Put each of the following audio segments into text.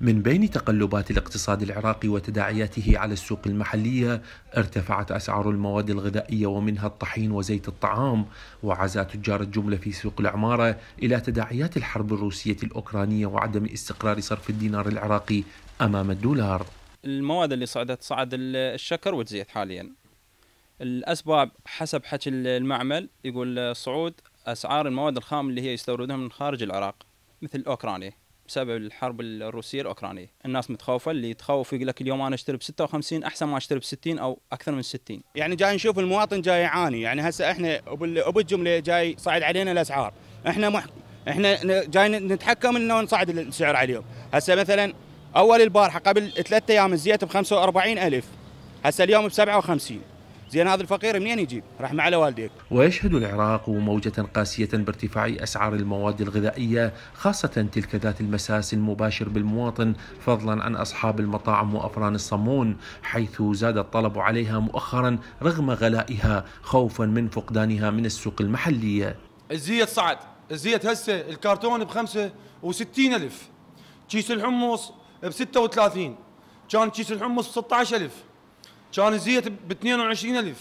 من بين تقلبات الاقتصاد العراقي وتداعياته على السوق المحلية ارتفعت أسعار المواد الغذائية ومنها الطحين وزيت الطعام وعزا تجار الجملة في سوق العمارة إلى تداعيات الحرب الروسية الأوكرانية وعدم استقرار صرف الدينار العراقي أمام الدولار المواد اللي صعدت صعد الشكر والزيت حاليا الأسباب حسب حكي المعمل يقول صعود أسعار المواد الخام اللي هي يستوردونها من خارج العراق مثل أوكرانيا بسبب الحرب الروسيه الاوكرانيه، الناس متخوفه اللي يتخوف يقول لك اليوم انا اشتري ب 56 احسن ما اشتري ب 60 او اكثر من 60. يعني جاي نشوف المواطن جاي يعاني، يعني هسه احنا وبالجمله جاي صعد علينا الاسعار، احنا مح... احنا جاي نتحكم انه نصعد السعر عليهم، هسه مثلا اول البارحه قبل ثلاث ايام الزيت ب 45000 هسه اليوم ب 57 زين هذا الفقير منين يجيب رحمة على والديك ويشهد العراق موجة قاسية بارتفاع أسعار المواد الغذائية خاصة تلك ذات المساس المباشر بالمواطن فضلا عن أصحاب المطاعم وأفران الصمون حيث زاد الطلب عليها مؤخرا رغم غلائها خوفا من فقدانها من السوق المحلية الزيت صعد الزيت هسه الكرتون بخمسة وستين ألف كيس الحمص ب 36 كان كيس الحمص ب 16000 كان زيت ب 22000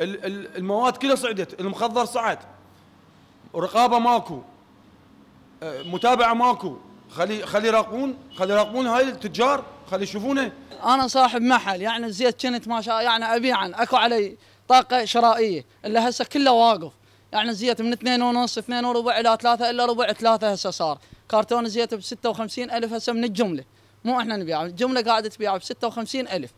المواد كلها صعدت المخضر صعد رقابه ماكو آه، متابعه ماكو خلي خلي يراقبون خلي يراقبون هاي التجار خلي يشوفونه انا صاحب محل يعني الزيت كنت ما شاء يعني ابيعا اكو علي طاقه شرائيه اللي هسه كله واقف يعني الزيت من 2 ونص 2 وربع الى 3 الا ربع 3 هسه صار كرتون زيت ب 56000 هسه من الجمله مو احنا نبيعه الجمله قاعده تبيعه ب 56000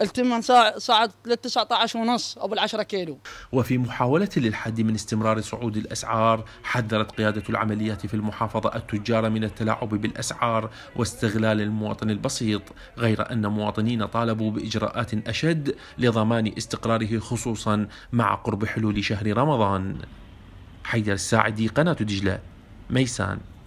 التمن صعد ل 19 ونص او بال 10 كيلو. وفي محاوله للحد من استمرار صعود الاسعار، حذرت قياده العمليات في المحافظه التجار من التلاعب بالاسعار واستغلال المواطن البسيط، غير ان مواطنين طالبوا باجراءات اشد لضمان استقراره خصوصا مع قرب حلول شهر رمضان. حيدر الساعدي قناه دجله ميسان